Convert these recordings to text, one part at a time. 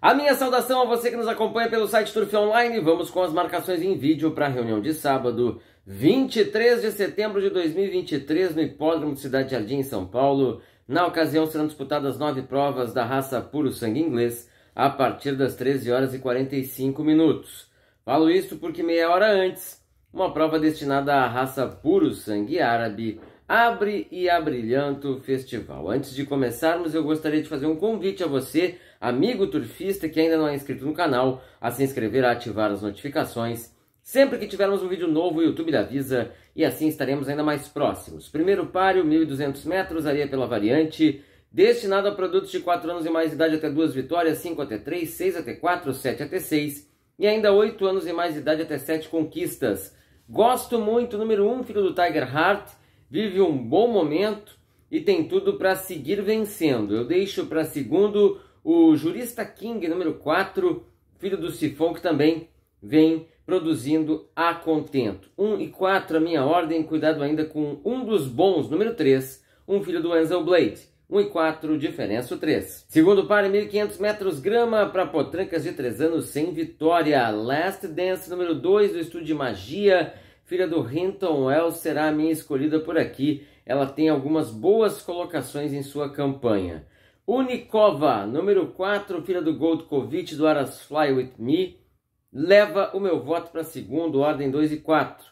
A minha saudação a você que nos acompanha pelo site Turf Online. Vamos com as marcações em vídeo para a reunião de sábado, 23 de setembro de 2023, no Hipódromo de Cidade Jardim, em São Paulo. Na ocasião serão disputadas nove provas da raça puro sangue inglês a partir das 13 horas e 45 minutos. Falo isso porque meia hora antes, uma prova destinada à raça puro sangue árabe abre e abrilhanto festival. Antes de começarmos, eu gostaria de fazer um convite a você, amigo turfista que ainda não é inscrito no canal, a se inscrever, e ativar as notificações. Sempre que tivermos um vídeo novo, o YouTube avisa e assim estaremos ainda mais próximos. Primeiro páreo, 1.200 metros, areia pela variante, destinado a produtos de 4 anos e mais de idade até 2 vitórias, 5 até 3, 6 até 4, 7 até 6 e ainda 8 anos e mais de idade até 7 conquistas. Gosto muito, número 1, filho do Tiger Heart, vive um bom momento e tem tudo para seguir vencendo. Eu deixo para segundo o Jurista King, número 4, filho do Sifon, que também vem produzindo a contento. 1 um e 4, a minha ordem, cuidado ainda com um dos bons, número 3, um filho do Enzel Blade. 1 um e 4, diferença 3. Segundo par, 1.500 metros grama para Potrancas de 3 anos sem vitória. Last Dance, número 2 do Estúdio de Magia filha do Hinton Wells, será a minha escolhida por aqui. Ela tem algumas boas colocações em sua campanha. Unikova, número 4, filha do Goldkovic do Aras Fly With Me, leva o meu voto para segundo, ordem 2 e 4.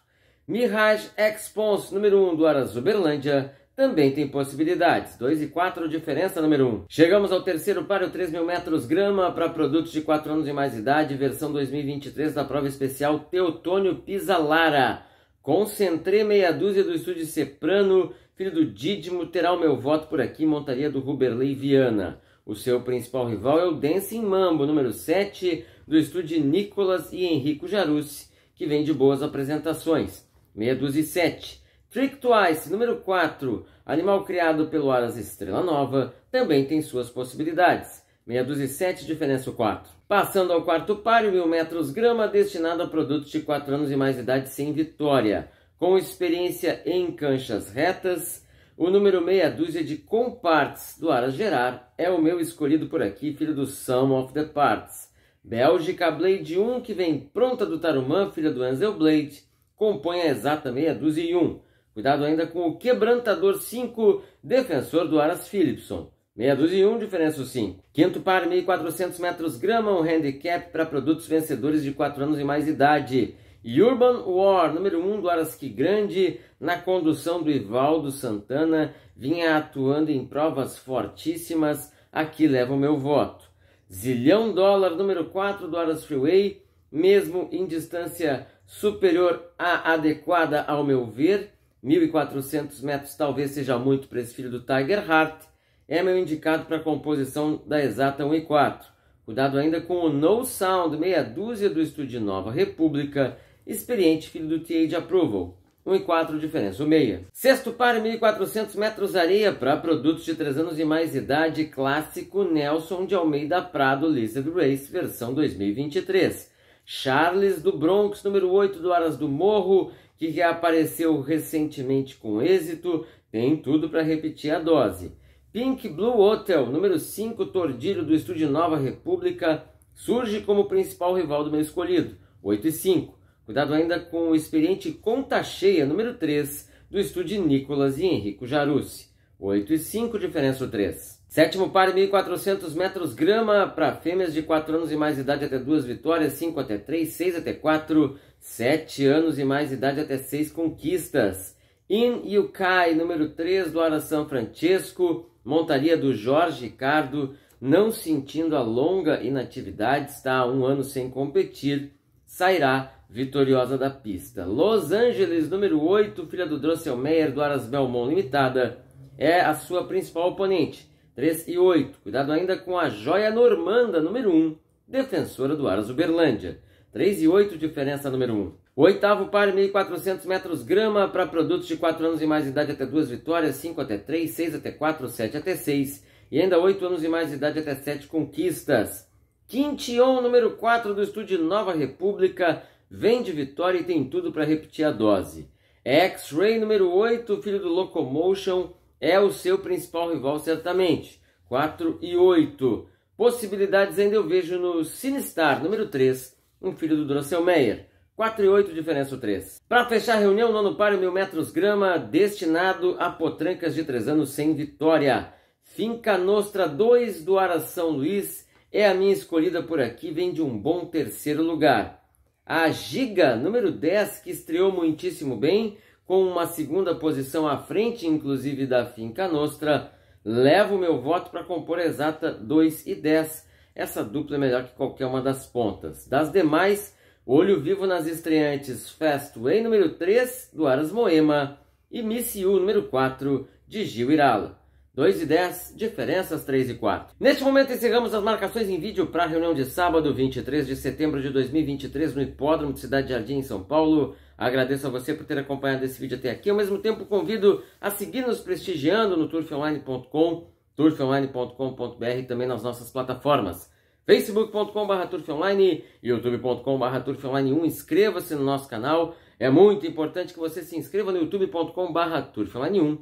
Mirage Expons, número 1 do Aras Uberlândia, também tem possibilidades. 2 e 4, diferença número 1. Um. Chegamos ao terceiro páreo, 3 mil metros grama para produtos de 4 anos e mais idade, versão 2023 da prova especial Teotônio Pisalara. Concentrei meia dúzia do estúdio Seprano, filho do Didimo, terá o meu voto por aqui, montaria do Ruberley Viana. O seu principal rival é o Dancing Mambo, número 7, do estúdio Nicolas e Henrico Jarucci, que vem de boas apresentações. Meia dúzia e 7. Trick Twice, número 4, animal criado pelo Aras Estrela Nova, também tem suas possibilidades. Meia dúzia e sete, diferença o 4. Passando ao quarto o mil metros grama, destinado a produtos de 4 anos e mais de idade sem vitória. Com experiência em canchas retas, o número meia dúzia de Comparts do Aras Gerar é o meu escolhido por aqui, filho do Sum of the Parts. Bélgica Blade 1, que vem pronta do Tarumã, filha do Ansel Blade, compõe a exata meia dúzia e 1. Cuidado ainda com o quebrantador 5, defensor do Aras Philipson. Meia dúzia e um, diferença 5. Quinto par, 1.400 metros grama, um handicap para produtos vencedores de 4 anos e mais idade. Urban War, número 1 um do que Grande, na condução do Ivaldo Santana, vinha atuando em provas fortíssimas, aqui leva o meu voto. Zilhão Dólar, número 4 do Aras Freeway, mesmo em distância superior à adequada ao meu ver, 1400 metros talvez seja muito para esse filho do Tiger Hart, é meu indicado para a composição da exata 1 e 4. Cuidado ainda com o No Sound, meia dúzia do estúdio Nova República, experiente filho do TA de Approval. 1 e 4 diferença, o meia. Sexto par, 1.400 metros areia para produtos de 3 anos e mais idade, clássico Nelson de Almeida Prado Lizard Race, versão 2023. Charles do Bronx, número 8 do Aras do Morro, que reapareceu recentemente com êxito, tem tudo para repetir a dose. Pink Blue Hotel, número 5, Tordilho do Estúdio Nova República, surge como principal rival do meu escolhido, 8 e 5. Cuidado ainda com o experiente Conta Cheia, número 3, do estúdio Nicolas e Henrico Jarucci, 8 e 5, diferença 3. Sétimo par, 1.400 metros grama para fêmeas de 4 anos e mais idade até 2 vitórias, 5 até 3, 6 até 4, 7 anos e mais idade até 6 conquistas. In Yukai, número 3, do Ara São Francisco, montaria do Jorge Ricardo, não sentindo a longa inatividade, está há um ano sem competir, sairá vitoriosa da pista. Los Angeles, número 8, filha do Drosselmeyer, do Aras Belmont Limitada, é a sua principal oponente 3 e 8. Cuidado ainda com a joia normanda número 1, defensora do Aras Uberlândia. 3 e 8, diferença número 1. O oitavo par, 1.400 metros grama para produtos de 4 anos e mais de idade até 2 vitórias, 5 até 3, 6 até 4, 7 até 6 e ainda 8 anos e mais de idade até 7 conquistas. Quintion, número 4 do estúdio Nova República, vem de vitória e tem tudo para repetir a dose. X-Ray número 8, filho do Locomotion, é o seu principal rival, certamente. 4 e 8. Possibilidades ainda eu vejo no Sinistar, número 3, um filho do Drossel Meyer. 4 e 8, diferença 3. Para fechar a reunião, nono páreo, mil metros grama, destinado a potrancas de 3 anos sem vitória. Finca Nostra 2 do Ara São Luís é a minha escolhida por aqui, vem de um bom terceiro lugar. A Giga, número 10, que estreou muitíssimo bem, com uma segunda posição à frente, inclusive da Finca Nostra, levo meu voto para compor exata 2 e 10. Essa dupla é melhor que qualquer uma das pontas. Das demais, Olho Vivo nas estreantes Fastway número 3, do Aras Moema, e Miss You número 4, de Gil Irala. 2 e 10, diferenças 3 e 4. Neste momento encerramos as marcações em vídeo para a reunião de sábado, 23 de setembro de 2023, no Hipódromo de Cidade Jardim, em São Paulo. Agradeço a você por ter acompanhado esse vídeo até aqui. Ao mesmo tempo, convido a seguir nos prestigiando no turfonline.com, turfonline.com.br e também nas nossas plataformas facebook.com.br turfonline, youtube.com.br turfonline1. Inscreva-se no nosso canal. É muito importante que você se inscreva no youtube.com.br turfonline1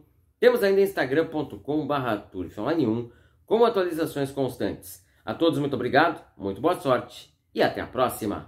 temos ainda instagram.com.br online com atualizações constantes. A todos muito obrigado, muito boa sorte e até a próxima!